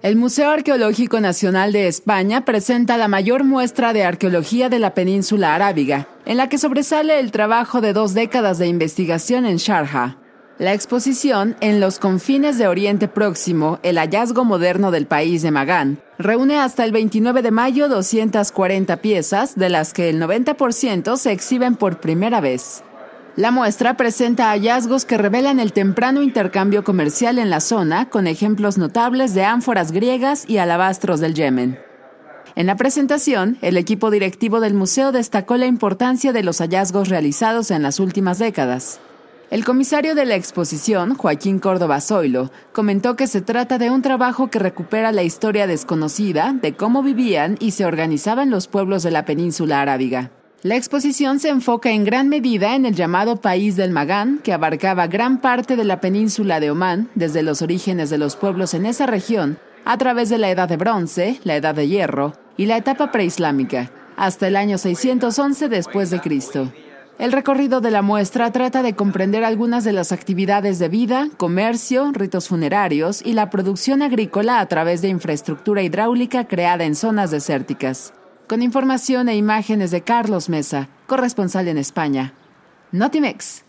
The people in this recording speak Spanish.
El Museo Arqueológico Nacional de España presenta la mayor muestra de arqueología de la península arábiga, en la que sobresale el trabajo de dos décadas de investigación en Sharjah. La exposición En los confines de Oriente Próximo, el hallazgo moderno del país de Magán, reúne hasta el 29 de mayo 240 piezas, de las que el 90% se exhiben por primera vez. La muestra presenta hallazgos que revelan el temprano intercambio comercial en la zona, con ejemplos notables de ánforas griegas y alabastros del Yemen. En la presentación, el equipo directivo del museo destacó la importancia de los hallazgos realizados en las últimas décadas. El comisario de la exposición, Joaquín Córdoba Zoilo, comentó que se trata de un trabajo que recupera la historia desconocida de cómo vivían y se organizaban los pueblos de la península arábiga. La exposición se enfoca en gran medida en el llamado país del Magán, que abarcaba gran parte de la península de Omán, desde los orígenes de los pueblos en esa región, a través de la Edad de Bronce, la Edad de Hierro y la etapa preislámica, hasta el año 611 después de Cristo. El recorrido de la muestra trata de comprender algunas de las actividades de vida, comercio, ritos funerarios y la producción agrícola a través de infraestructura hidráulica creada en zonas desérticas con información e imágenes de Carlos Mesa, corresponsal en España. Notimex.